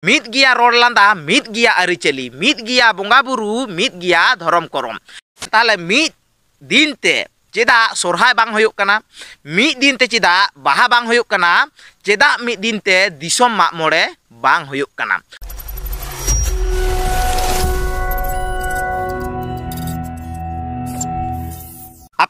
ᱢᱤᱫ ᱜᱮᱭᱟ ᱨᱚᱲ ᱞᱟᱸᱫᱟ ᱢᱤᱫ ᱜᱮᱭᱟ ᱟᱹᱨᱤᱪᱟᱹᱞᱤ ᱢᱤᱫ ᱜᱮᱭᱟ ᱵᱚᱸᱜᱟ ᱵᱩᱨᱩ ᱢᱤᱫ ᱜᱮᱭᱟ ᱫᱷᱚᱨᱚᱢ ᱠᱚᱨᱚᱢ ᱛᱟᱦᱞᱮ ᱢᱤᱫ ᱫᱤᱱ ᱛᱮ ᱪᱮᱫᱟᱜ ᱥᱚᱨᱦᱟᱭ ᱵᱟᱝ ᱦᱩᱭᱩᱜ ᱠᱟᱱᱟ ᱢᱤᱫ ᱫᱤᱱ ᱛᱮ ᱪᱮᱫᱟᱜ ᱵᱟᱦᱟ ᱵᱟᱝ ᱦᱩᱭᱩᱜ ᱠᱟᱱᱟ ᱪᱮᱫᱟᱜ ᱢᱤᱫ ᱫᱤᱱ ᱛᱮ ᱫᱤᱥᱚᱢ ᱢᱟᱜ ᱢᱚᱬᱮ ᱵᱟᱝ ᱦᱩᱭᱩᱜ ᱠᱟᱱᱟ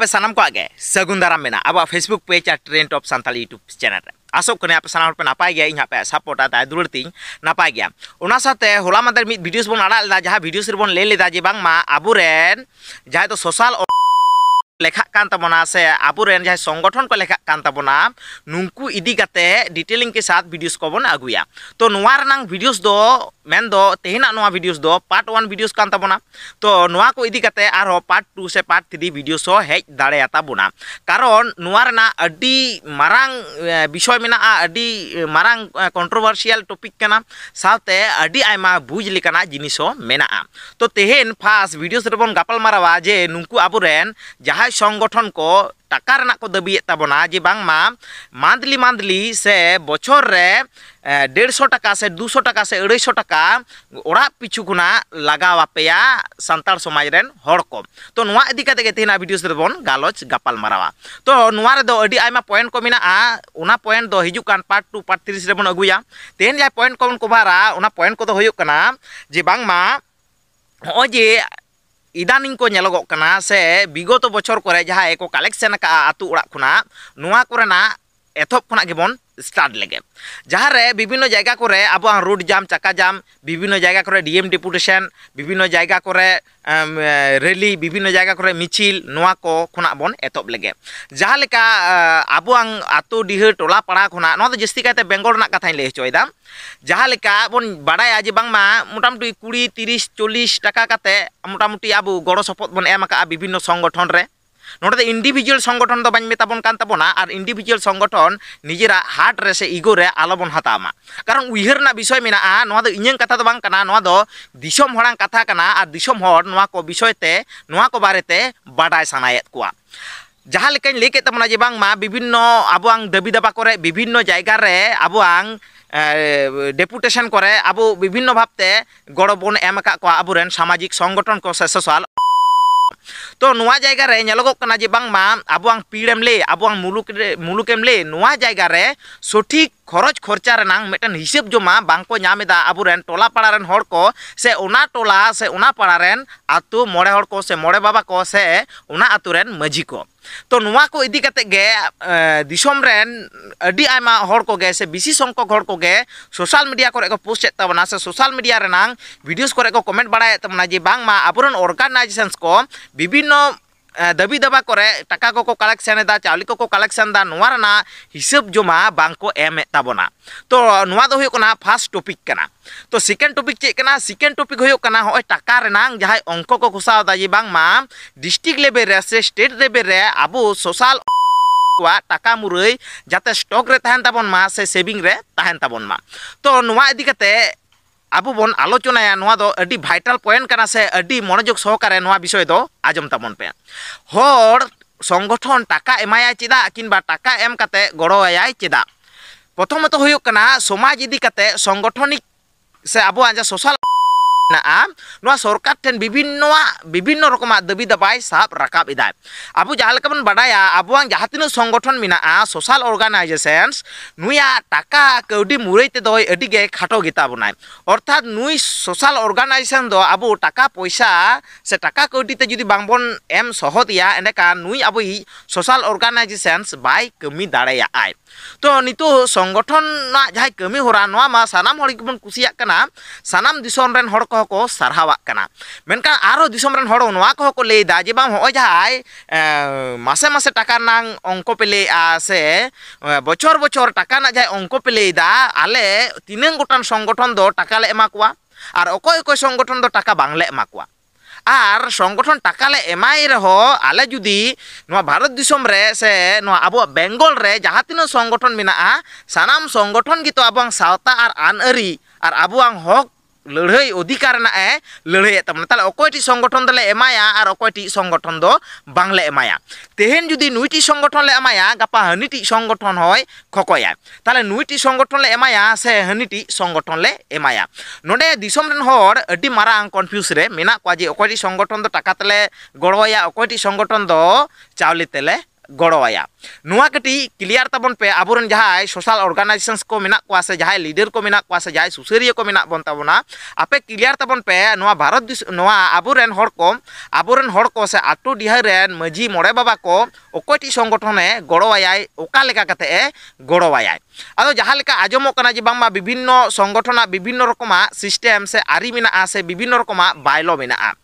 ᱟᱯᱮ ᱥᱟᱱᱟᱢ ᱠᱚᱣᱟᱜ ᱜᱮ ᱥᱟᱹᱜᱩᱱ ᱫᱟᱨᱟᱢ ᱢᱮᱱᱟᱜᱼᱟ ᱟᱵᱚᱣᱟᱜ ᱯᱷᱮᱥᱵᱩᱠ ᱯᱮᱡᱽ ᱟᱨ Trend of Santali YouTube channel ᱨᱮ ᱟᱥᱚᱜ ᱠᱟᱱᱟ ᱟᱯᱮ ᱥᱟᱱᱟᱢ ᱦᱚᱲ ᱯᱮ ᱱᱟᱯᱟᱭ ᱜᱮᱭᱟ ᱤᱧ ᱟᱯᱮᱭᱟᱜ ᱥᱟᱯᱚᱨᱴ ᱟᱨ ᱫᱩᱞᱟᱹᱲ ᱛᱤᱧ ᱱᱟᱯᱟᱭ ᱜᱮᱭᱟ ᱚᱱᱟ ᱥᱟᱶᱛᱮ ᱦᱚᱞᱟ ᱢᱟᱫᱮᱨ ᱢᱤᱫ ᱵᱷᱤᱰᱤᱭᱳᱥ ᱵᱚᱱ ᱟᱲᱟᱜ ᱞᱮᱫᱟ ᱡᱟᱦᱟᱸ ᱵᱷᱤᱰᱤᱭᱳᱥ ᱨᱮᱵᱚᱱ ᱞᱟᱹᱭ ᱞᱮᱫᱟ ᱡᱮ ᱵᱟᱝᱢᱟ ᱟᱵᱚᱨᱮᱱ ᱡᱟᱦᱟᱸᱭ ᱫᱚ ᱥᱳᱥᱟᱞ ᱞᱮᱠᱷᱟᱜ ᱠᱟᱱ ᱛᱟᱵᱚᱱᱟ ᱥᱮ ᱟᱵᱚᱨᱮᱱ ᱡᱟᱦᱟᱸᱭ ᱥᱚᱝᱜᱚᱴᱷᱚᱱ ᱠᱚ ᱞᱮᱠᱷᱟᱜ ᱠᱟᱱ ᱛᱟᱵᱚᱱᱟ ᱱᱩᱝᱠᱩ ᱤᱫᱤ ᱠᱟᱛᱮ ᱰᱤᱴᱮᱞᱤᱝ ᱠᱮ ᱥᱟᱛ ᱵᱷᱤᱰᱤᱭᱳᱥ ᱠᱚᱵᱚᱱ ᱟᱹᱜᱩᱭᱟ ᱛᱚ ᱱᱚᱣᱟ ᱨᱮᱱᱟᱝ ᱵᱷᱤᱰᱤᱭᱳᱥ ᱫᱚ ᱢᱮᱱᱫᱚ ᱛᱮᱦᱮᱱᱟᱜ ᱱᱚᱣᱟ ᱵᱷᱤᱰᱤᱭᱳᱥ ᱫᱚ ᱯᱟᱨᱴ 1 ᱵᱷᱤᱰᱤᱭᱳᱥ ᱠᱟᱱ ᱛᱟᱵᱚᱱᱟ ᱛᱚ ᱱᱚᱣᱟ ᱠᱚ ᱤᱫᱤ ᱠᱟᱛᱮ ᱟᱨᱦᱚᱸ ᱯᱟᱨᱴ 2 ᱥᱮ ᱯᱟᱨᱴ 3 ᱵᱷᱤᱰᱤᱭᱳᱥ ᱦᱚᱸ ᱦᱮᱡ ᱫᱟᱲᱮᱭᱟᱛᱟ ᱵᱚᱱᱟ ᱠᱟᱨᱚᱱ ᱱᱚᱣᱟ ᱨᱮᱱᱟᱜ ᱟᱹᱰᱤ ᱢᱟᱨᱟᱝ ᱵᱤᱥᱚᱭ ᱢᱮᱱᱟᱜᱼᱟ ᱟᱹᱰᱤ ᱢᱟᱨᱟᱝ ᱠᱚᱱᱴᱨᱳᱵᱷᱟᱨᱥᱤᱭᱟᱞ ᱴᱚᱯᱤᱠ ᱠᱟᱱᱟ ᱥᱟᱶᱛᱮ ᱟᱹᱰᱤ ᱟᱭᱢᱟ ᱵᱩᱡᱽ ᱞᱮᱠᱟᱱᱟᱜ ᱡᱤᱱᱤᱥ ᱦᱚᱸ ᱢᱮᱱᱟᱜᱼᱟ ᱛᱚ ᱛᱮᱦᱮᱧ ᱯᱷᱟᱥ ᱵᱷᱤᱰᱤᱭᱳᱥ ᱨᱮᱵᱚᱱ ᱜᱟᱯᱟᱞ ᱢᱟᱨᱟᱣᱟ ᱡᱮ ᱱᱩᱝᱠᱩ ᱟᱵᱚᱨᱮᱱ ᱡᱟᱦᱟᱸᱭ ᱥᱮᱫᱟᱭ ᱥᱚᱝᱜᱚᱴᱷᱚᱱ ᱠᱚ ᱴᱟᱠᱟ ᱨᱮᱱᱟᱜ ᱠᱚ ᱫᱟᱹᱵᱤᱭᱮᱫ ᱛᱟᱵᱚᱱᱟ ᱡᱮ ᱵᱟᱝᱢᱟ ᱢᱟᱱᱛᱷᱞᱤ ᱢᱟᱱᱛᱷᱞᱤ ᱥᱮ ᱵᱚᱪᱷᱚᱨ ᱨᱮ ᱰᱮᱲᱥᱚ ᱴᱟᱠᱟ ᱥᱮ ᱫᱩᱥᱚ ᱴᱟᱠᱟ ᱥᱮ ᱟᱹᱲᱟᱹᱭᱥᱚ ᱴᱟᱠᱟ ᱚᱲᱟᱜ ᱯᱤᱪᱷᱩ ᱠᱷᱚᱱᱟᱜ ᱞᱟᱜᱟᱣ ᱟᱯᱮᱭᱟ ᱥᱟᱱᱛᱟᱲ ᱥᱚᱢᱟᱡᱽ ᱨᱮᱱ ᱦᱚᱲ ᱠᱚ ᱛᱚ ᱱᱚᱣᱟ ᱤᱫᱤ ᱠᱟᱛᱮ ᱜᱮ ᱛᱮᱦᱮᱧᱟᱜ ᱵᱷᱤᱰᱤᱭᱳ ᱨᱮᱵᱚᱱ ᱜᱟᱞᱚᱪ ᱜᱟᱯᱟᱞᱢᱟᱨᱟᱣᱟ ᱛᱚ ᱱᱚᱣᱟ ᱨᱮᱫᱚ ᱟᱹᱰᱤ ᱟᱭᱢᱟ ᱯᱚᱭᱮᱱᱴ ᱠᱚ ᱢᱮᱱᱟᱜᱼᱟ ᱚᱱᱟ ᱯᱚᱭᱮᱱᱴ ᱫᱚ ᱦᱤᱡᱩᱜ ᱠᱟᱱ ᱯᱟᱨᱴ ᱴᱩ ᱯᱟᱨᱴ ᱛᱤᱨᱤᱥ ᱨᱮᱵᱚᱱ ᱟᱹᱜᱩᱭᱟ ᱛᱮᱦᱮᱧ ᱡᱟᱦᱟᱸ ᱯᱚᱭᱮᱱᱴ ᱠᱚᱵᱚᱱ ᱠᱚᱵᱷᱟᱨᱟ ᱚᱱᱟ ᱯᱚᱭᱮᱱᱴ ᱠᱚᱫᱚ ᱦᱩᱭᱩᱜ ᱠᱟᱱᱟ ᱡᱮ ᱵᱟᱝᱢᱟ ᱱᱚᱜᱼᱚᱭ ᱡᱮ ᱤᱫᱟᱱᱤᱝ ᱠᱚ ᱧᱮᱞᱚᱜᱚᱜ ᱠᱟᱱᱟ ᱥᱮ ᱵᱤᱜᱚᱛᱚ ᱵᱚᱪᱷᱚᱨ ᱠᱚᱨᱮ ᱡᱟᱦᱟᱸᱭ ᱠᱚ ᱠᱟᱞᱮᱠᱥᱮᱱ ᱠᱟᱜᱼᱟ ᱟᱛᱳ ᱚᱲᱟᱜ ᱠᱷᱚᱱᱟᱜ ᱱᱚᱣᱟ ᱠᱚᱨᱮᱱᱟᱜ ᱮᱛᱚᱦᱚᱵ ᱠᱷᱚᱱᱟᱜ ᱜᱮᱵᱚᱱ ষ্টার্ট লেগে যাহারে বিভিন্ন জায়গা করে আবো রোড জাম চাকা জাম বিভিন্ন জায়গা করে ডিএম ডেপুটেশন বিভিন্ন জায়গা করে রেলি বিভিন্ন জায়গা করে মিছিল নোয়া কো খোনা বন এতব লেগে যাহালেকা আবো আতো ডিহ টোলা পাড়া খোনা নদ জাস্তি কাইতে বেঙ্গল না কথাই লে হচয়দা যাহালেকা বন বাড়ায় যে বাংমা মোটামুটি কুড়ি তিরিশ চল্লিশ টাকা কাতে মোটামুটি আবু গড় শপথ বন এম বিভিন্ন সংগঠন রে ᱱᱚᱰᱮ ᱫᱚ ᱤᱱᱰᱤᱵᱷᱤᱡᱩᱣᱟᱞ ᱥᱚᱝᱜᱚᱴᱷᱚᱱ ᱫᱚ ᱵᱟᱹᱧ ᱢᱮᱛᱟᱵᱚᱱ ᱠᱟᱱ ᱛᱟᱵᱚᱱᱟ ᱟᱨ ᱤᱱᱰᱤᱵᱷᱤᱡᱩᱣᱟᱞ ᱥᱚᱝᱜᱚᱴᱷᱚᱱ ᱱᱤᱡᱮᱨᱟᱜ ᱦᱟᱴ ᱨᱮ ᱥᱮ ᱤᱜᱳ ᱨᱮ ᱟᱞᱚᱵᱚᱱ ᱦᱟᱛᱟᱣ ᱢᱟ ᱠᱟᱨᱚᱱ ᱩᱭᱦᱟᱹᱨ ᱨᱮᱱᱟᱜ ᱵᱤᱥᱚᱭ ᱢᱮᱱᱟᱜᱼᱟ ᱱᱚᱣᱟ ᱫᱚ ᱤᱧᱟᱹᱝ ᱠᱟᱛᱷᱟ ᱫᱚ ᱵᱟᱝ ᱠᱟᱱᱟ ᱱᱚᱣᱟ ᱫᱚ ᱫᱤᱥᱚᱢ ᱦᱚᱲᱟᱝ ᱠᱟᱛᱷᱟ ᱠᱟᱱᱟ ᱟᱨ ᱫᱤᱥᱚᱢ ᱦᱚᱲ ᱱᱚᱣᱟ ᱠᱚ ᱵᱤᱥᱚᱭ ᱛᱮ ᱱᱚᱣᱟ ᱠᱚ ᱵᱟᱨᱮᱛᱮ ᱵᱟᱰᱟᱭ ᱥᱟᱱᱟᱭᱮᱫ ᱠᱚᱣᱟ ᱡᱟᱦᱟᱸ ᱞᱮᱠᱟᱧ ᱞᱟᱹᱭ ᱠᱮᱫ ᱛᱟᱵᱚᱱᱟ ᱡᱮ ᱵᱟᱝᱢᱟ ᱵᱤᱵᱷᱤᱱᱱᱚ ᱟᱵᱚᱣᱟᱝ ᱫᱟᱹᱵᱤ ᱫᱟᱵᱟ ᱠᱚᱨᱮ ᱵᱤᱵᱷᱤᱱᱱᱚ ᱡᱟᱭᱜᱟ ᱨᱮ আবুয়াং ডেপুটেশন করে আবু বিভিন্ন ভাবতে গড় বন এম কোয়া আবুরেন সামাজিক সংগঠন কো সে সোশ্যাল ᱛᱚ ᱱᱚᱣᱟ ᱡᱟᱭᱜᱟ ᱨᱮ ᱧᱮᱞᱚᱜᱚᱜ ᱠᱟᱱᱟ ᱡᱮ ᱵᱟᱝᱢᱟ ᱟᱵᱚᱣᱟᱜ ᱯᱤᱲᱮᱢ ᱞᱟᱹᱭ ᱟᱵᱚᱣᱟᱜ ᱢᱩᱞᱩᱠ ᱨᱮ ᱢᱩᱞᱩᱠᱮᱢ ᱞᱟᱹᱭ ᱱᱚᱣᱟ ᱡᱟᱭᱜᱟ ᱨᱮ ᱥᱚᱴᱷᱤᱠ ᱠᱷᱚᱨᱚᱪ ᱠᱷᱚᱨᱪᱟ ᱨᱮᱱᱟᱝ ᱢᱤᱫᱴᱟᱝ ᱦᱤᱥᱟᱹᱵ ᱡᱚᱢᱟ ᱵᱟᱝᱠᱚ ᱧᱟᱢ ᱮᱫᱟ ᱟᱵᱚᱨᱮᱱ ᱴᱚᱞᱟ ᱯᱟᱲᱟ ᱨᱮᱱ ᱦᱚᱲ ᱠᱚ ᱥᱮ ᱚᱱᱟ ᱴᱚᱞᱟ ᱥᱮ ᱚᱱᱟ ᱯᱟᱲᱟ ᱨᱮᱱ ᱟᱛᱳ ᱢᱚᱬᱮ ᱦᱚᱲ ᱠᱚ ᱥᱮ ᱢᱚᱬᱮ ᱵᱟᱵᱟ ᱠᱚ ᱥᱮ ᱚᱱᱟ ᱟᱛᱳ ᱨᱮᱱ ᱢᱟᱺᱡᱷᱤ ᱠᱚ ᱛᱚ ᱱᱚᱣᱟ ᱠᱚ ᱤᱫᱤ ᱠᱟᱛᱮ ᱜᱮ ᱫᱤᱥᱚᱢ ᱨᱮᱱ ᱟᱹᱰᱤ ᱟᱭᱢᱟ ᱦᱚᱲ ᱠᱚᱜᱮ ᱥᱮ ᱵᱤᱥᱤ ᱥᱚᱝᱠᱷᱚᱠ ᱦᱚᱲ ᱠᱚᱜᱮ ᱥᱳᱥᱟᱞ ᱢᱤᱰᱤᱭᱟ ᱠᱚᱨᱮ ᱠᱚ ᱯᱳᱥᱴ ᱮᱫ ᱛᱟᱵᱚᱱᱟ ᱥᱮ ᱥᱳᱥᱟᱞ ᱢᱤᱰᱤᱭᱟ ᱨᱮᱱᱟᱝ ᱵᱷᱤᱰᱤᱭᱳᱥ ᱠᱚᱨᱮ ᱠᱚ ᱠᱚᱢᱮᱱᱴ ᱵᱟᱲᱟᱭᱮᱫ ᱛᱟᱵᱚᱱᱟ ᱡᱮ ᱵᱟᱝᱢᱟ ᱟᱵᱚᱨᱮᱱ ᱚᱨᱜᱟᱱᱟᱭᱡᱮᱥᱚᱱᱥ ᱠᱚ ᱵᱤᱵᱷᱤᱱᱱᱚ ᱫᱟᱹᱵᱤ ᱫᱟᱵᱟ ᱠᱚᱨᱮ ᱴᱟᱠᱟ ᱠᱚᱠᱚ ᱠᱟᱞᱮᱠᱥᱮᱱ ᱮᱫᱟ ᱪᱟᱣᱞᱮ ᱠᱚᱠᱚ ᱠᱟᱞᱮᱠᱥᱮᱱ ᱮᱫᱟ ᱱᱚᱣᱟ ᱨᱮᱱᱟᱜ ᱦᱤᱥᱟᱹᱵ ᱡᱚᱢᱟ ᱵᱟᱝᱠᱚ ᱮᱢᱮᱫ ᱛᱟᱵᱚᱱᱟ ᱛᱚ ᱱᱚᱣᱟ ᱫᱚ ᱦᱩᱭᱩᱜ ᱠᱟᱱᱟ ᱯᱷᱟᱥᱴ ᱴᱚᱯᱤᱠ ᱠᱟᱱᱟ ᱛᱚ ᱥᱮᱠᱮᱱᱰ ᱴᱚᱯᱤᱠ ᱪᱮᱫ ᱠᱟᱱᱟ ᱥᱮᱠᱮᱱᱰ ᱴᱚᱯᱤᱠ ᱦᱩᱭᱩᱜ ᱠᱟᱱᱟ ᱱᱚᱜᱼᱚᱭ ᱴᱟᱠᱟ ᱨᱮᱱᱟᱝ ᱡᱟᱦᱟᱸᱭ ᱚᱝᱠᱚ ᱠᱚ ᱠᱚᱥᱟᱣ ᱮᱫᱟ ᱡᱮ ᱵᱟᱝᱢᱟ ᱰᱤᱥᱴ্রিক্ট ᱞᱮᱵᱮᱞ ᱨᱮ ᱥᱮ ᱥᱴᱮᱴ ᱞᱮᱵᱮᱞ ᱨᱮ ᱟᱵᱚ ᱥᱳᱥᱟᱞ ᱠᱚᱣᱟᱜ ᱴᱟᱠᱟ ᱢᱩᱨᱟᱹᱭ ᱡᱟᱛᱮ ᱥᱴᱚᱠ ᱨᱮ ᱛᱟᱦᱮᱱ ᱛᱟᱵᱚᱱ ᱢᱟ ᱥᱮ ᱥᱮᱵᱤᱝ ᱨᱮ ᱛᱟᱦᱮᱱ ᱛᱟᱵᱚᱱ ᱢᱟ ᱛᱚ ᱱᱚᱣᱟ ᱤᱫᱤ ᱠᱟᱛᱮ ᱟᱵᱚ ᱵᱚᱱ ᱟᱞᱳᱪᱚᱱᱟᱭᱟ ᱱᱚᱣᱟ ᱫᱚ ᱟᱹᱰᱤ ᱵᱷᱟᱭᱴᱟᱞ ᱯᱚᱭᱮᱱᱴ ᱠᱟᱱᱟ ᱥᱮ ᱟᱹᱰᱤ ᱢᱚᱱᱚᱡᱳᱜᱽ ᱥᱚᱦᱚᱠᱟᱨᱮ ᱱᱚᱣᱟ ᱵᱤᱥᱚᱭ ᱫᱚ ᱟᱸᱡᱚᱢ ᱛᱟᱵᱚᱱ ᱯᱮ ᱦᱚᱲ ᱥᱚᱝᱜᱚᱴᱷᱚᱱ ᱴᱟᱠᱟ ᱮᱢᱟᱭᱟᱭ ᱪᱮᱫᱟᱜ ᱠᱤᱝᱵᱟ ᱴᱟᱠᱟ ᱮᱢ ᱠᱟᱛᱮ ᱜᱚᱲᱚᱣᱟᱭᱟᱭ ᱪᱮᱫᱟᱜ ᱯᱨᱚᱛᱷᱚᱢᱚᱛᱚ ᱦᱩᱭᱩᱜ ᱠᱟᱱᱟ ᱥᱚᱢᱟᱡᱽ ᱤᱫᱤ ᱠᱟᱛᱮ ᱥᱚᱝᱜᱚᱴᱷᱚᱱᱤᱠ ᱥᱮ ᱟᱵᱚᱣᱟᱜ ᱡᱟ ᱥᱳᱥᱟᱞ ᱢᱮᱱᱟᱜᱼᱟ ᱱᱚᱣᱟ ᱥᱚᱨᱠᱟᱨ ᱴᱷᱮᱱ ᱵᱤᱵᱷᱤᱱᱱᱚᱣᱟᱜ ᱵᱤᱵᱷᱤᱱᱱᱚ ᱨᱚᱠᱚᱢᱟᱜ ᱫᱟᱹᱵᱤ ᱫᱟᱵᱟᱭ ᱥᱟᱵ ᱨᱟᱠᱟᱵ ᱮᱫᱟᱭ ᱟᱵᱚ ᱡᱟᱦᱟᱸ ᱞᱮᱠᱟ ᱵᱚᱱ ᱵᱟᱰᱟᱭᱟ ᱟᱵᱚᱣᱟᱜ ᱡᱟᱦᱟᱸ ᱛᱤᱱᱟᱹᱜ ᱥᱚᱝᱜᱚᱴᱷᱚᱱ ᱢᱮᱱᱟᱜᱼᱟ ᱥᱳᱥᱟᱞ ᱚᱨᱜᱟᱱᱟᱭᱡᱮᱥᱚᱱᱥ ᱱᱩᱭᱟᱜ ᱴᱟᱠᱟ ᱠᱟᱹᱣᱰᱤ ᱢᱩᱨᱟᱹᱭ ᱛᱮᱫᱚᱭ ᱟᱹᱰᱤᱜᱮ ᱠᱷᱟᱴᱚ ᱜᱮᱛᱟᱵᱚᱱᱟᱭ ᱚᱨᱛᱷᱟᱛ ᱱᱩᱭ ᱥᱳᱥᱟᱞ ᱚᱨᱜᱟᱱᱟᱭᱡᱮᱥᱚᱱ ᱫᱚ ᱟᱵᱚ ᱴᱟᱠᱟ ᱯᱚᱭᱥᱟ ᱥᱮ ᱴᱟᱠᱟ ᱠᱟᱹᱣᱰᱤ ᱛᱮ ᱡᱩᱫᱤ ᱵᱟᱝᱵᱚᱱ ᱮᱢ ᱥᱚᱦᱚᱫᱮᱭᱟ ᱮᱸᱰᱮᱠᱷᱟᱱ ᱱᱩᱭ ᱟᱵᱚᱭᱤᱡ ᱥᱳᱥᱟᱞ ᱚᱨᱜᱟᱱᱟᱭᱡᱮᱥᱚᱱᱥ ᱵᱟᱭ ᱠᱟᱹᱢᱤ ᱫᱟᱲᱮᱭᱟᱜᱼᱟᱭ ᱛᱚ ᱱᱤᱛᱚᱜ ᱥᱚᱝᱜᱚᱴᱷᱚᱱ ᱨᱮᱱᱟᱜ ᱡᱟᱦᱟᱸ ᱠᱟᱹᱢᱤ ᱦᱚᱨᱟ ᱱᱚᱣᱟ ᱢᱟ ᱥᱟᱱᱟᱢ ᱦᱚᱲ ᱜᱮᱵᱚᱱ ᱠᱩᱥᱤᱭᱟᱜ ᱠᱟᱱᱟ ᱥᱟᱱᱟᱢ ᱫᱤᱥᱚᱢ ᱨᱮᱱ ᱦᱚᱲ ᱠᱚ ᱠᱚ ᱥᱟᱨᱦᱟᱣᱟᱜ ᱠᱟᱱᱟ ᱢᱮᱱᱠᱷᱟᱱ ᱟᱨᱚ ᱫᱤᱥᱚᱢ ᱨᱮᱱ ᱦᱚᱲ ᱱᱚᱣᱟ ᱠᱚᱦᱚᱸ ᱠᱚ ᱞᱟᱹᱭᱫᱟ ᱡᱮ ᱵᱟᱝ ᱦᱚᱜᱼᱚᱭ ᱡᱟᱦᱟᱸᱭ ᱢᱟᱥᱮ ᱢᱟᱥᱮ ᱴᱟᱠᱟ ᱨᱮᱱᱟᱜ ᱚᱝᱠᱚ ᱯᱮ ᱞᱟᱹᱭᱮᱜᱼᱟ ᱥᱮ ᱵᱚᱪᱷᱚᱨ ᱵᱚᱪᱷᱚᱨ ᱴᱟᱠᱟ ᱨᱮᱱᱟᱜ ᱡᱟᱦᱟᱸᱭ ᱚᱝᱠᱚ ᱯᱮ ᱞᱟᱹᱭᱫᱟ ᱟᱞᱮ ᱛᱤᱱᱟᱹᱜ ᱜᱚᱴᱟᱝ ᱥᱚᱝᱜᱚᱴᱷᱚᱱ ᱫᱚ ᱴᱟᱠᱟ ᱞᱮ ᱮᱢᱟ ᱠᱚᱣᱟ ᱟᱨ ᱚᱠᱚᱭ ᱚᱠᱚᱭ ᱥᱚᱝᱜᱚᱴᱷᱚᱱ ᱫᱚ ᱴᱟᱠᱟ ᱵᱟᱝᱞᱮ ᱮᱢᱟ ᱠᱚᱣᱟ ᱟᱨ ᱥᱚᱝᱜᱚᱴᱷᱚᱱ ᱴᱟᱠᱟ ᱞᱮ ᱮᱢᱟᱭ ᱨᱮᱦᱚᱸ ᱟᱞᱮ ᱡᱩᱫᱤ ᱱᱚᱣᱟ ᱵᱷᱟᱨᱚᱛ ᱫᱤᱥᱚᱢ ᱨᱮ ᱥᱮ ᱱᱚᱣᱟ ᱟᱵᱚᱣᱟᱜ ᱵᱮᱝᱜᱚᱞ ᱨᱮ ᱡᱟᱦᱟᱸ ᱛᱤᱱᱟᱹᱜ ᱥᱚᱝᱜᱚᱴᱷᱚᱱ ᱢᱮᱱᱟᱜᱼᱟ ᱥᱟᱱᱟᱢ ᱥᱚᱝᱜᱚᱴᱷᱚᱱ ᱜᱮᱛᱚ ᱟᱵᱚᱣᱟᱜ ᱥᱟᱶᱛᱟ ᱟᱨ ᱟᱹᱱ ᱟᱹᱨᱤ ᱟᱨ ᱟᱵᱚᱣᱟᱜ ᱦᱚᱠ ᱞᱟᱹᱲᱦᱟᱹᱭ ᱚᱫᱷᱤᱠᱟᱨ ᱨᱮᱱᱟᱜ ᱮ ᱞᱟᱹᱲᱦᱟᱹᱭᱮᱫ ᱛᱟᱵᱚᱱᱟ ᱛᱟᱦᱚᱞᱮ ᱚᱠᱚᱭᱴᱤᱡ ᱥᱚᱝᱜᱚᱴᱷᱚᱱ ᱫᱚᱞᱮ ᱮᱢᱟᱭᱟ ᱟᱨ ᱚᱠᱚᱭᱴᱤᱡ ᱥᱚᱝᱜᱚᱴᱷᱚᱱ ᱫᱚ ᱵᱟᱝᱞᱮ ᱮᱢᱟᱭᱟ ᱛᱮᱦᱮᱧ ᱡᱩᱫᱤ ᱱᱩᱭᱴᱤᱡ ᱥᱚᱝᱜᱚᱴᱷᱚᱱ ᱞᱮ ᱮᱢᱟᱭᱟ ᱜᱟᱯᱟ ᱦᱟᱹᱱᱤᱴᱤᱡ ᱥᱚᱝᱜᱚᱴᱷᱚᱱ ᱦᱚᱸᱭ ᱠᱷᱚᱠᱚᱭᱟ ᱛᱟᱦᱚᱞᱮ ᱱᱩᱭᱴᱤᱡ ᱥᱚᱝᱜᱚᱴᱷᱚᱱ ᱞᱮ ᱮᱢᱟᱭᱟ ᱥᱮ ᱦᱟᱹᱱᱤᱴᱤᱡ ᱥᱚᱝᱜᱚᱴᱷᱚᱱ ᱞᱮ ᱮᱢᱟᱭᱟ ᱱᱚᱰᱮ ᱫᱤᱥᱚᱢ ᱨᱮᱱ ᱦᱚᱲ ᱟᱹᱰᱤ ᱢᱟᱨᱟᱝ ᱠᱚᱱᱯᱷᱤᱭᱩᱡ ᱨᱮ ᱢᱮᱱᱟᱜ ᱠᱚᱣᱟ ᱡᱮ ᱚᱠᱚᱭᱴᱤᱡ ᱥᱚᱝᱜᱚᱴᱷᱚᱱ ᱫᱚ ᱴᱟᱠᱟ ᱛᱮᱞᱮ ᱜᱚᱲᱚᱣᱟᱭᱟ ᱚᱠᱚᱭᱴᱤᱡ ᱥᱚᱝᱜᱚᱴᱷᱚᱱ ᱫᱚ ᱪᱟᱣᱞᱮ ᱛᱮᱞᱮ ᱜᱚᱲᱚᱣᱟᱭᱟ ᱱᱚᱣᱟ ᱠᱟᱹᱴᱤᱡ ᱠᱞᱤᱭᱟᱨ ᱛᱟᱵᱚᱱ ᱯᱮ ᱟᱵᱚᱨᱮᱱ ᱡᱟᱦᱟᱸᱭ ᱥᱳᱥᱟᱞ ᱚᱨᱜᱟᱱᱟᱭᱡᱮᱥᱚᱱᱥ ᱠᱚ ᱢᱮᱱᱟᱜ ᱠᱚᱣᱟ ᱥᱮ ᱡᱟᱦᱟᱸᱭ ᱞᱤᱰᱟᱨ ᱠᱚ ᱢᱮᱱᱟᱜ ᱠᱚᱣᱟ ᱥᱮ ᱡᱟᱦᱟᱸᱭ ᱥᱩᱥᱟᱹᱨᱤᱭᱟᱹ ᱠᱚ ᱢᱮᱱᱟᱜ ᱵᱚᱱ ᱛᱟᱵᱚᱱᱟ ᱟᱯᱮ ᱠᱞᱤᱭᱟᱨ ᱛᱟᱵᱚᱱ ᱯᱮ ᱱᱚᱣᱟ ᱵᱷᱟᱨᱚᱛ ᱫᱤᱥᱚᱢ ᱱᱚᱣᱟ ᱟᱵᱚᱨᱮᱱ ᱦᱚᱲ ᱠᱚ ᱟᱵᱚᱨᱮᱱ ᱦᱚᱲ ᱠᱚ ᱥᱮ ᱟᱛᱳ ᱰᱤᱦᱟᱹ ᱨᱮᱱ ᱢᱟᱺᱡᱷᱤ ᱢᱚᱬᱮ ᱵᱟᱵᱟ ᱠᱚ ᱚᱠᱚᱭᱴᱤᱡ ᱥᱚᱝᱜᱚᱴᱷᱚᱱᱮ ᱜᱚᱲᱚᱣᱟᱭᱟᱭ ᱚᱠᱟ ᱞᱮᱠᱟ ᱠᱟᱛᱮᱫ ᱮ ᱜᱚᱲᱚᱣᱟᱭᱟᱭ ᱟᱫᱚ ᱡᱟᱦᱟᱸ ᱞᱮᱠᱟ ᱟᱸᱡᱚᱢᱚᱜ ᱠᱟᱱᱟ ᱡᱮ ᱵᱟᱝᱢᱟ ᱵᱤᱵᱷᱤᱱᱱᱚ ᱥᱚᱝᱜᱚᱴᱷᱚᱱᱟᱜ ᱵᱤᱵᱷᱤᱱᱱᱚ ᱨᱚᱠᱚᱢᱟᱜ ᱥᱤᱥᱴᱮᱢ ᱥᱮ ᱟᱹᱨᱤ ᱢᱮᱱᱟᱜᱼᱟ ᱥᱮ ᱵᱤᱵᱷᱤᱱᱱᱚ ᱨᱚᱠᱚᱢᱟᱜ ᱵᱟᱭᱞᱚ ᱢᱮᱱᱟᱜᱼᱟ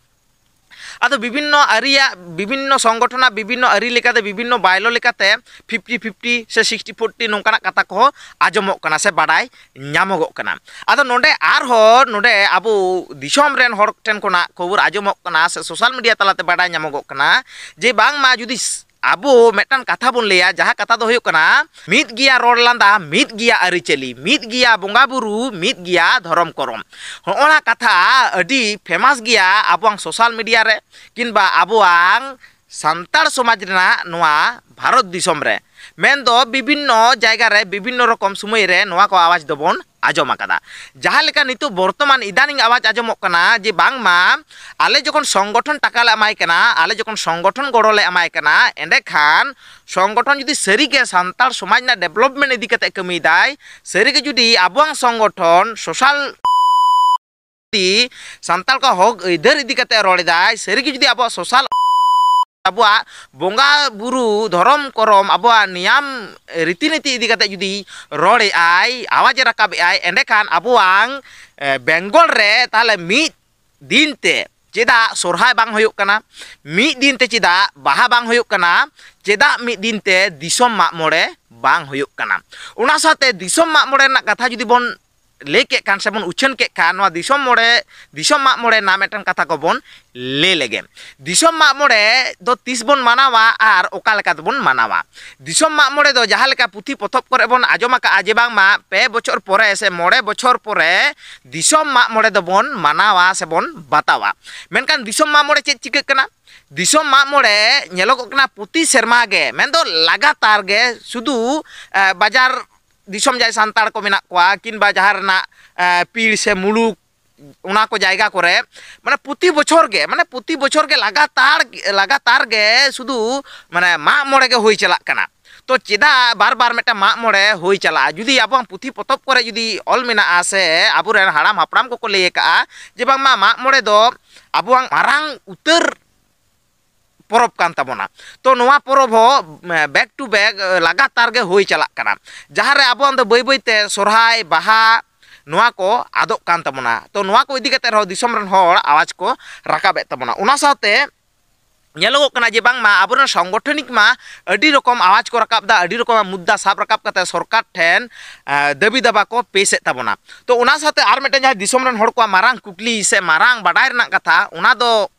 ᱟᱫᱚ ᱵᱤᱵᱷᱤᱱᱱᱚ ᱟᱹᱨᱤᱭᱟᱜ ᱵᱤᱵᱷᱤᱱᱱᱚ ᱥᱚᱝᱜᱚᱴᱷᱚᱱᱟᱜ ᱵᱤᱵᱷᱤᱱᱱᱚ ᱟᱹᱨᱤ ᱞᱮᱠᱟᱛᱮ ᱵᱤᱵᱷᱤᱱᱱᱚ ᱵᱟᱭᱞᱚ ᱞᱮᱠᱟᱛᱮ ᱯᱷᱤᱯᱴᱤ ᱯᱷᱤᱯᱴᱤ ᱥᱮ ᱥᱤᱠᱥᱴᱤ ᱯᱷᱳᱨᱴᱤ ᱱᱚᱝᱠᱟᱱᱟᱜ ᱠᱟᱛᱷᱟ ᱠᱚᱦᱚᱸ ᱟᱸᱡᱚᱢᱚᱜ ᱠᱟᱱᱟ ᱥᱮ ᱵᱟᱰᱟᱭ ᱧᱟᱢᱚᱜᱚᱜ ᱠᱟᱱᱟ ᱟᱫᱚ ᱱᱚᱰᱮ ᱟᱨᱦᱚᱸ ᱱᱚᱰᱮ ᱟᱵᱚ ᱫᱤᱥᱚᱢ ᱨᱮᱱ ᱦᱚᱲ ᱴᱷᱮᱱ ᱠᱷᱚᱱᱟᱜ ᱠᱷᱚᱵᱚᱨ ᱟᱸᱡᱚᱢᱚᱜ ᱠᱟᱱᱟ ᱥᱮ ᱥᱳᱥᱟᱞ ᱢᱤᱰᱤᱭᱟ ᱛᱟᱞᱟᱛᱮ ᱵᱟᱰᱟᱭ ᱧᱟᱢᱚᱜᱚᱜ ᱠᱟᱱᱟ ᱡᱮ ᱵᱟᱝᱢᱟ ᱡᱩᱫᱤ ᱟᱵᱚ ᱢᱤᱫᱴᱟᱝ ᱠᱟᱛᱷᱟ ᱵᱚᱱ ᱞᱟᱹᱭᱟ ᱡᱟᱦᱟᱸ ᱠᱟᱛᱷᱟ ᱫᱚ ᱦᱩᱭᱩᱜ ᱠᱟᱱᱟ ᱢᱤᱫ ᱜᱮᱭᱟ ᱨᱚᱲ ᱞᱟᱸᱫᱟ ᱢᱤᱫ ᱜᱮᱭᱟ ᱟᱹᱨᱤᱪᱟᱹᱞᱤ ᱢᱤᱫ ᱜᱮᱭᱟ ᱵᱚᱸᱜᱟ ᱵᱩᱨᱩ ᱢᱤᱫ ᱜᱮᱭᱟ ᱫᱷᱚᱨᱚᱢ ᱠᱚᱨᱚᱢ ᱦᱚᱜᱼᱚᱱᱟ ᱠᱟᱛᱷᱟ ᱟᱹᱰᱤ ᱯᱷᱮᱢᱟᱥ ᱜᱮᱭᱟ ᱟᱵᱚᱣᱟᱜ ᱥᱳᱥᱟᱞ ᱢᱤᱰᱤᱭᱟ ᱨᱮ ᱠᱤᱝᱵᱟ ᱟᱵᱚᱣᱟᱜ ᱥᱟᱱᱛᱟᱲ ᱥᱚᱢᱟᱡᱽ ᱨᱮᱱᱟᱜ ᱱᱚᱣᱟ ᱵᱷᱟᱨᱚᱛ ᱫᱤᱥᱚᱢ ᱨᱮ ᱢᱮᱱᱫᱚ ᱵᱤᱵᱷᱤᱱᱱᱚ ᱡᱟᱭᱜᱟ ᱨᱮ ᱵᱤᱵᱷᱤᱱᱱᱚ ᱨᱚᱠᱚᱢ ᱥᱚᱢᱚᱭ ᱨᱮ ᱱᱚᱣᱟ ᱠᱚ ᱟᱣᱟᱡᱽ ᱫᱚᱵᱚᱱ ᱟᱸᱡᱚᱢ ᱟᱠᱟᱫᱟ ᱡᱟᱦᱟᱸ ᱞᱮᱠᱟ ᱱᱤᱛᱚᱜ ᱵᱚᱨᱛᱚᱢᱟᱱ ᱤᱫᱟᱱᱤᱝ ᱟᱣᱟᱡᱽ ᱟᱸᱡᱚᱢᱚᱜ ᱠᱟᱱᱟ ᱡᱮ ᱵᱟᱝᱢᱟ ᱟᱞᱮ ᱡᱚᱠᱷᱚᱱ ᱥᱚᱝᱜᱚᱴᱷᱚᱱ ᱴᱟᱠᱟ ᱞᱮ ᱮᱢᱟᱭ ᱠᱟᱱᱟ ᱟᱞᱮ ᱡᱚᱠᱷᱚᱱ ᱥᱚᱝᱜᱚᱴᱷᱚᱱ ᱜᱚᱲᱚ ᱞᱮ ᱮᱢᱟᱭ ᱠᱟᱱᱟ ᱮᱸᱰᱮᱠᱷᱟᱱ ᱥᱚᱝᱜᱚᱴᱷᱚᱱ ᱡᱩᱫᱤ ᱥᱟᱹᱨᱤᱜᱮ ᱥᱟᱱᱛᱟᱲ ᱥᱚᱢᱟᱡᱽ ᱨᱮᱱᱟᱜ ᱰᱮᱵᱷᱞᱚᱯᱢᱮᱱᱴ ᱤᱫᱤ ᱠᱟᱛᱮ ᱠᱟᱹᱢᱤᱭᱮᱫᱟᱭ ᱥᱟᱹᱨᱤᱜᱮ ᱡᱩᱫᱤ ᱟᱵᱚᱣᱟᱜ ᱥᱚᱝᱜᱚᱴᱷᱚᱱ ᱥᱳᱥᱟᱞ ᱥᱟᱱᱛᱟᱲ ᱠᱚ ᱦᱚᱠ ᱟᱹᱭᱫᱟᱹᱨ ᱤᱫᱤ ᱠᱟᱛᱮ ᱨᱚᱲ ᱮᱫᱟᱭ ᱥᱟᱹᱨᱤᱜᱮ ᱡᱩᱫᱤ ᱟᱵᱚᱣᱟᱜ social abwa bonga buru dorom korom abwa niam eh, ritiniti idi kata judi role ai awaje rakab ai endekan abuang eh, benggol re tale mit dinte jeda sorhai bang hoyuk kana mit dinte jeda baha bang hoyuk kana jeda mit dinte disom mak more bang hoyuk kana una sate disom mak more nak kata judi bon ᱞᱟᱹᱭ ᱠᱮᱫ ᱠᱷᱟᱱ ᱥᱮᱵᱚᱱ ᱩᱪᱷᱟᱹᱱ ᱠᱮᱫ ᱠᱷᱟᱱ ᱱᱚᱣᱟ ᱫᱤᱥᱚᱢ ᱢᱚᱬᱮ ᱫᱤᱥᱚᱢ ᱢᱟᱜ ᱢᱚᱬᱮ ᱨᱮᱱᱟᱜ ᱢᱤᱫᱴᱟᱝ ᱠᱟᱛᱷᱟ ᱠᱚᱵᱚᱱ ᱞᱟᱹᱭ ᱞᱮᱜᱮ ᱫᱤᱥᱚᱢ ᱢᱟᱜ ᱢᱚᱬᱮ ᱫᱚ ᱛᱤᱥ ᱵᱚᱱ ᱢᱟᱱᱟᱣᱟ ᱟᱨ ᱚᱠᱟ ᱞᱮᱠᱟ ᱛᱮᱵᱚᱱ ᱢᱟᱱᱟᱣᱟ ᱫᱤᱥᱚᱢ ᱢᱟᱜ ᱢᱚᱬᱮ ᱫᱚ ᱡᱟᱦᱟᱸ ᱞᱮᱠᱟ ᱯᱩᱛᱷᱤ ᱯᱚᱛᱚᱵ ᱠᱚᱨᱮ ᱵᱚᱱ ᱟᱸᱡᱚᱢ ᱟᱠᱟᱜᱼᱟ ᱡᱮ ᱵᱟᱝᱢᱟ ᱯᱮ ᱵᱚᱪᱷᱚᱨ ᱯᱚᱨᱮ ᱥᱮ ᱢᱚᱬᱮ ᱵᱚᱪᱷᱚᱨ ᱯᱚᱨᱮ ᱫᱤᱥᱚᱢ ᱢᱟᱜ ᱢᱚᱬᱮ ᱫᱚᱵᱚᱱ ᱢᱟᱱᱟᱣᱟ ᱥᱮᱵᱚᱱ ᱵᱟᱛᱟᱣᱟ ᱢᱮᱱᱠᱷᱟᱱ ᱫᱤᱥᱚᱢ ᱢᱟᱜ ᱢᱚᱬᱮ ᱪᱮᱫ ᱪᱤᱠᱟᱹᱜ ᱠᱟᱱᱟ ᱫᱤᱥᱚᱢ ᱢᱟᱜ ᱢᱚᱬᱮ ᱧᱮᱞᱚᱜᱚᱜ ᱠᱟᱱᱟ ᱯᱨᱚᱛᱤ ᱥᱮᱨᱢᱟ ᱜᱮ ᱢᱮᱱᱫᱚ ᱞᱟᱜᱟᱛᱟᱨ ᱜᱮ ᱥᱩᱫᱷᱩ ᱵᱟᱡᱟᱨ दिसम जाय सान्ताड़ को मेना कोआ पीड़ से मुलुक उना को जायगा को रे प्रति बछर गे माने प्रति बचर गे लगातार लगातार गे सुदू माने मा मोड़े गे होई तो चेदा बार बार मेटा माग मोड़े होई चला जुदी अब पुथी पतब को जुदी ऑल मेना से अब हड़ाम हापड़ाम को को जे बा माग मा मोड़े अब उतर ᱯᱚᱨᱚᱵᱽ ᱠᱟᱱ ᱛᱟᱵᱚᱱᱟ ᱛᱚ ᱱᱚᱣᱟ ᱯᱚᱨᱚᱵᱽ ᱦᱚᱸ ᱵᱮᱠ ᱴᱩ ᱵᱮᱠ ᱞᱟᱜᱟᱛᱟᱨ ᱜᱮ ᱦᱩᱭ ᱪᱟᱞᱟᱜ ᱠᱟᱱᱟ ᱡᱟᱦᱟᱸ ᱨᱮ ᱟᱵᱚᱣᱟᱜ ᱫᱚ ᱵᱟᱹᱭ ᱵᱟᱹᱭᱛᱮ ᱥᱚᱨᱦᱟᱭ ᱵᱟᱦᱟ ᱱᱚᱣᱟ ᱠᱚ ᱟᱫᱚᱜ ᱠᱟᱱ ᱛᱟᱵᱚᱱᱟ ᱛᱚ ᱱᱚᱣᱟ ᱠᱚ ᱤᱫᱤ ᱠᱟᱛᱮ ᱨᱮᱦᱚᱸ ᱫᱤᱥᱚᱢ ᱨᱮᱱ ᱦᱚᱲ ᱟᱣᱟᱡᱽ ᱠᱚ ᱨᱟᱠᱟᱵᱮᱫ ᱛᱟᱵᱚᱱᱟ ᱚᱱᱟ ᱥᱟᱶᱛᱮ ᱧᱮᱞᱚᱜᱚᱜ ᱠᱟᱱᱟ ᱡᱮ ᱵᱟᱝᱢᱟ ᱟᱵᱚᱨᱮᱱ ᱥᱚᱝᱜᱚᱴᱷᱚᱱᱤᱠ ᱢᱟ ᱟᱹᱰᱤ ᱨᱚᱠᱚᱢ ᱟᱣᱟᱡᱽ ᱠᱚ ᱨᱟᱠᱟᱵ ᱮᱫᱟ ᱟᱹᱰᱤ ᱨᱚᱠᱚᱢ ᱢᱩᱫᱽᱫᱟ ᱥᱟᱵ ᱨᱟᱠᱟᱵ ᱠᱟᱛᱮ ᱥᱚᱨᱠᱟᱨ ᱴᱷᱮᱱ ᱫᱟᱹᱵᱤ ᱫᱟᱵᱟ ᱠᱚ ᱯᱮᱥᱮᱫ ᱛᱟᱵᱚᱱᱟ ᱛᱚ ᱚᱱᱟ ᱥᱟᱶᱛᱮ ᱟᱨ ᱢᱤᱫᱴᱮᱱ ᱡᱟᱦᱟᱸ ᱫᱤᱥᱚᱢ ᱨᱮᱱ ᱦᱚᱲ ᱠᱚᱣᱟᱜ ᱢᱟᱨᱟᱝ ᱠᱩᱠᱞᱤ ᱥᱮ ᱢᱟᱨᱟᱝ ᱵᱟᱰᱟᱭ ᱨᱮᱱᱟᱜ ᱠᱟᱛᱷᱟ ᱚᱱᱟ ᱫᱚ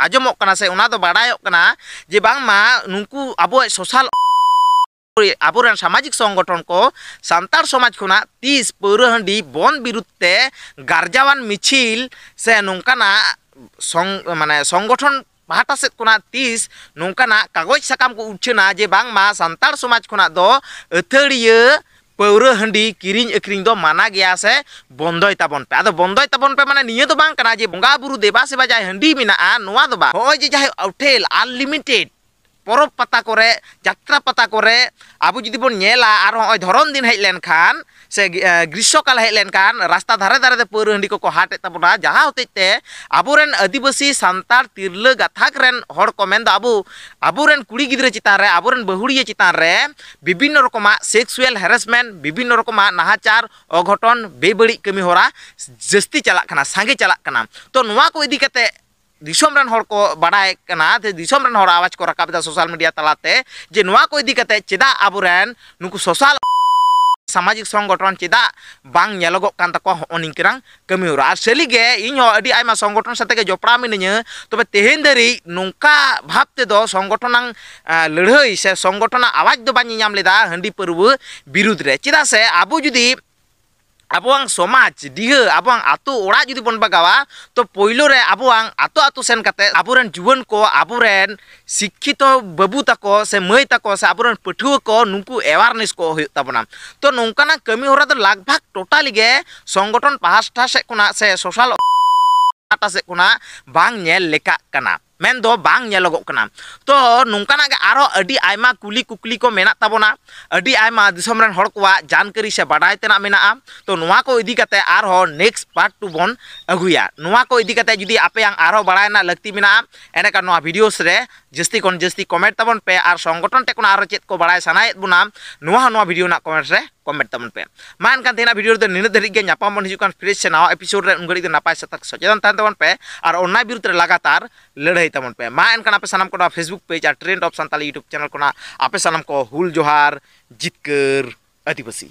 ᱟᱸᱡᱚᱢᱚᱜ ᱠᱟᱱᱟ ᱥᱮ ᱚᱱᱟ ᱫᱚ ᱵᱟᱰᱟᱭᱚᱜ ᱠᱟᱱᱟ ᱡᱮ ᱵᱟᱝᱢᱟ ᱱᱩᱠᱩ ᱟᱵᱚᱣᱟᱜ ᱥᱳᱥᱟᱞ ᱟᱵᱚᱨᱮᱱ ᱥᱟᱢᱟᱡᱤᱠ ᱥᱚᱝᱜᱚᱴᱷᱚᱱ ᱠᱚ ᱥᱟᱱᱛᱟᱲ ᱥᱚᱢᱟᱡᱽ ᱠᱷᱚᱱᱟᱜ ᱛᱤᱥ ᱯᱟᱹᱣᱨᱟᱹ ᱦᱟᱺᱰᱤ ᱵᱚᱱ ᱵᱤᱨᱩᱫᱽ ᱛᱮ ᱜᱟᱨᱡᱟᱣᱟᱱ ᱢᱤᱪᱷᱤᱞ ᱥᱮ ᱱᱚᱝᱠᱟᱱᱟᱜ ᱥᱚᱝ ᱢᱟᱱᱮ ᱥᱚᱝᱜᱚᱴᱷᱚᱱ ᱯᱟᱦᱴᱟ ᱥᱮᱫ ᱠᱷᱚᱱᱟᱜ ᱛᱤᱥ ᱱᱚᱝᱠᱟᱱᱟᱜ ᱠᱟᱜᱚᱡᱽ ᱥᱟᱠᱟᱢ ᱠᱚ ᱩᱪᱷᱟᱹᱱᱟ ᱡᱮ ᱵᱟᱝᱢᱟ ᱥᱟᱱᱛᱟᱲ ᱥᱚᱢᱟᱡᱽ ᱠᱷᱚᱱᱟᱜ ᱫᱚ ᱟᱹᱛᱷᱟᱹᱲᱤᱭᱟᱹ ᱯᱟᱹᱣᱨᱟᱹ ᱦᱟᱺᱰᱤ ᱠᱤᱨᱤᱧ ᱟᱹᱠᱷᱨᱤᱧ ᱫᱚ ᱢᱟᱱᱟ ᱜᱮᱭᱟ ᱥᱮ ᱵᱚᱱᱫᱚᱭ ᱛᱟᱵᱚᱱ ᱯᱮ ᱟᱫᱚ ᱵᱚᱱᱫᱚᱭ ᱛᱟᱵᱚᱱ ᱯᱮ ᱢᱟᱱᱮ ᱱᱤᱭᱟᱹ ᱫᱚ ᱵᱟᱝ ᱠᱟᱱᱟ ᱡᱮ ᱵᱚᱸᱜᱟ ᱵᱩᱨᱩ ᱫᱮᱵᱟ ᱥᱮᱵᱟ ᱡᱟᱦᱟᱸᱭ ᱦᱟᱺᱰᱤ ᱢᱮᱱᱟᱜᱼᱟ ᱱᱚᱣᱟ ᱫᱚ ᱵᱟᱝ ᱱᱚᱜᱼᱚᱭ ᱡᱮ ᱡᱟᱦᱟᱸᱭ ᱦᱳᱴᱮᱞ আনলিমিটেড ᱯᱚᱨᱚᱵᱽ ᱯᱟᱛᱟ ᱠᱚᱨᱮ ᱡᱟᱛᱨᱟ ᱯᱟᱛᱟ ᱠᱚᱨᱮ ᱟᱵᱚ ᱡᱩᱫᱤ ᱵᱚᱱ ᱧᱮᱞᱟ ᱟᱨ ᱱᱚᱜᱼᱚᱭ ᱫᱷᱚᱨᱚᱱ ᱫᱤᱱ ᱦᱮᱡ ᱞᱮᱱᱠᱷᱟᱱ से ग्रीष्मकाल हेलन रास्ता दारे दारे पुरु हाँ को हाटे तबना जहाँ हते अबरें आदिवासी सानार तरल गाथक अबरें कुी गिद्रे चितानरे अबरें बहुड़िए चितानरे विभिन्न रकम सेक्सुअल हेरसमेंट विभिन्न रकम नहाचार अघटन बेबड़ी कमी हो जस्ती चलना सागे चलना तो को इदीकते दिसम को आवाज़ को रकाबा सोशल मीडिया तलाते जे को इदीकते चेदा अबरें सोशल सामाजिक संगठन चेदा बांग नेलगो कान तको हो निकरांग कमी और सली गे इन संगठन सते जोपड़ा मिनिया तबे तेहेन दरी नोंका भाबते संगठन लड़ाई से संगठन आवाज दो बानी नाम लेदा पर्व विरुद्ध चेदा से आबो जुदी ᱟᱵᱚᱣᱟᱝ ᱥᱚᱢᱟᱡᱽ ᱰᱤᱦᱟᱹ ᱟᱵᱚᱣᱟᱝ ᱟᱛᱳ ᱚᱲᱟᱜ ᱡᱩᱫᱤ ᱵᱚᱱ ᱵᱟᱜᱟᱣᱟ ᱛᱚ ᱯᱳᱭᱞᱳ ᱨᱮ ᱟᱵᱚᱣᱟᱝ ᱟᱛᱳ ᱟᱛᱳ ᱥᱮᱱ ᱠᱟᱛᱮ ᱟᱵᱚᱨᱮᱱ ᱡᱩᱣᱟᱹᱱ ᱠᱚ ᱟᱵᱚᱨᱮᱱ ᱥᱤᱠᱠᱷᱤᱛᱚ ᱵᱟᱹᱵᱩ ᱛᱟᱠᱚ ᱥᱮ ᱢᱟᱹᱭ ᱛᱟᱠᱚ ᱥᱮ ᱟᱵᱚᱨᱮᱱ ᱯᱟᱹᱴᱷᱩᱣᱟᱹ ᱠᱚ ᱱᱩᱠᱩ ᱮᱣᱟᱨᱱᱮᱥ ᱠᱚ ᱦᱩᱭᱩᱜ ᱛᱟᱵᱚᱱᱟ ᱛᱚ ᱱᱚᱝᱠᱟᱱᱟᱜ ᱠᱟᱹᱢᱤ ᱦᱚᱨᱟ ᱫᱚ ᱞᱟᱜᱽᱵᱷᱟᱜᱽ ᱴᱳᱴᱟᱞᱤ ᱜᱮ ᱥᱚᱝᱜᱚᱴᱷᱚᱱ ᱯᱟᱦᱟᱴᱟ ᱥᱮᱫ ᱠᱷᱚᱱᱟᱜ ᱥᱮ ᱥᱳᱥᱟᱞ ᱯᱟᱦᱟᱴᱟ ᱥᱮᱫ ᱠᱷᱚᱱᱟᱜ ᱵᱟᱝ ᱧᱮᱞ ᱞᱮᱠᱟᱜ ᱠᱟᱱᱟ ᱢᱮᱱᱫᱚ ᱵᱟᱝ ᱧᱮᱞᱚᱜᱚᱜ ᱠᱟᱱᱟ ᱛᱚ ᱱᱚᱝᱠᱟᱱᱟᱜ ᱜᱮ ᱟᱨᱦᱚᱸ ᱟᱹᱰᱤ ᱟᱭᱢᱟ ᱠᱩᱞᱤ ᱠᱩᱠᱞᱤ ᱠᱚ ᱢᱮᱱᱟᱜ ᱛᱟᱵᱚᱱᱟ ᱟᱹᱰᱤ ᱟᱭᱢᱟ ᱫᱤᱥᱚᱢ ᱨᱮᱱ ᱦᱚᱲ ᱠᱚᱣᱟᱜ ᱡᱟᱱᱠᱟᱨᱤ ᱥᱮ ᱵᱟᱰᱟᱭ ᱛᱮᱱᱟᱜ ᱢᱮᱱᱟᱜᱼᱟ ᱛᱚ ᱱᱚᱣᱟ ᱠᱚ ᱤᱫᱤ ᱠᱟᱛᱮ ᱟᱨᱦᱚᱸ ᱱᱮᱠᱥᱴ ᱯᱟᱨᱴ ᱴᱩ ᱵᱚᱱ ᱟᱹᱜᱩᱭᱟ ᱱᱚᱣᱟ ᱠᱚ ᱤᱫᱤ ᱠᱟᱛᱮ ᱡᱩᱫᱤ ᱟᱯᱮᱭᱟᱝ ᱟᱨᱦᱚᱸ ᱵᱟᱲᱟᱭ ᱨᱮᱱᱟᱜ ᱞᱟᱹᱠᱛᱤ ᱢᱮᱱᱟᱜᱼᱟ ᱮᱸᱰᱮᱠᱷᱟᱱ ᱱᱚᱣᱟ ᱵᱷᱤᱰᱤᱭᱳᱥ ᱨᱮ ᱡᱟᱹᱥᱛᱤ ᱠᱷᱚᱱ ᱡᱟᱹᱥᱛᱤ ᱠᱚᱢᱮᱱᱴ ᱛᱟᱵᱚᱱ ᱯᱮ ᱟᱨ ᱥᱚᱝᱜᱚᱴᱷᱚᱱ ᱴᱷᱮᱱ ᱠᱷᱚᱱ ᱟᱨᱦᱚᱸ ᱪᱮᱫ ᱠᱚ ᱵᱟᱲᱟᱭ ᱥᱟᱱᱟᱭᱮᱫ ᱵᱚᱱᱟ ᱱᱚᱣᱟ ᱦᱚᱸ ᱱᱚᱣᱟ ᱵᱷᱤᱰᱤᱭᱳ ᱨᱮᱱᱟᱜ ᱠᱚᱢᱮᱱᱴ ᱨᱮ ᱠᱚᱢᱮᱱᱴ ᱛᱟᱵᱚᱱ ᱯᱮ ᱢᱟ ᱮᱱᱠᱷᱟᱱ ᱛᱮᱦᱮᱧᱟᱜ ᱵᱷᱤᱰᱤᱭᱳ ᱨᱮᱫᱚ ᱱᱤᱱᱟᱹᱜ ᱫᱷᱟᱹᱨᱤᱡ ᱜᱮ ᱧᱟᱯᱟᱢ ᱵᱚᱱ ᱦᱤᱡᱩᱜ ᱠᱟᱱ ᱯᱷᱨᱮᱥ ᱥᱮ ᱱᱟᱣᱟ ᱮᱯᱤᱥᱳᱰ ᱨᱮ ᱩᱱ ᱜᱷᱟᱹᱲᱤᱡ ᱫᱚ ᱱᱟᱯᱟᱭ ᱥᱟᱛᱟᱜ ᱥᱚᱪᱮᱛᱚᱱ ᱛᱟᱦᱮᱱ ᱛᱟᱵᱚᱱ ᱯᱮ ᱟᱨ ᱚᱱᱟ ᱵᱤᱨᱩᱫᱽ ᱨᱮ ᱞᱟᱜᱟᱛᱟᱨ ᱞᱟᱹᱲᱦᱟᱹᱭ ᱛᱟᱵᱚᱱ ᱯᱮ ᱢᱟ ᱮᱱᱠᱷᱟᱱ ᱟᱯᱮ ᱥᱟᱱᱟᱢ ᱠᱚ ᱯᱷᱮᱥᱵᱩᱠ ᱯᱮᱡᱽ ᱟᱨ Trend of Santali YouTube channel ᱠᱷᱚᱱᱟᱜ ᱟᱯᱮ ᱥᱟᱱᱟᱢ ᱠᱚ ᱦᱩᱞ ᱡᱚᱦᱟᱨ ᱡᱤᱛᱠᱟᱹᱨ ᱟᱹᱫᱤᱵᱟᱹᱥᱤ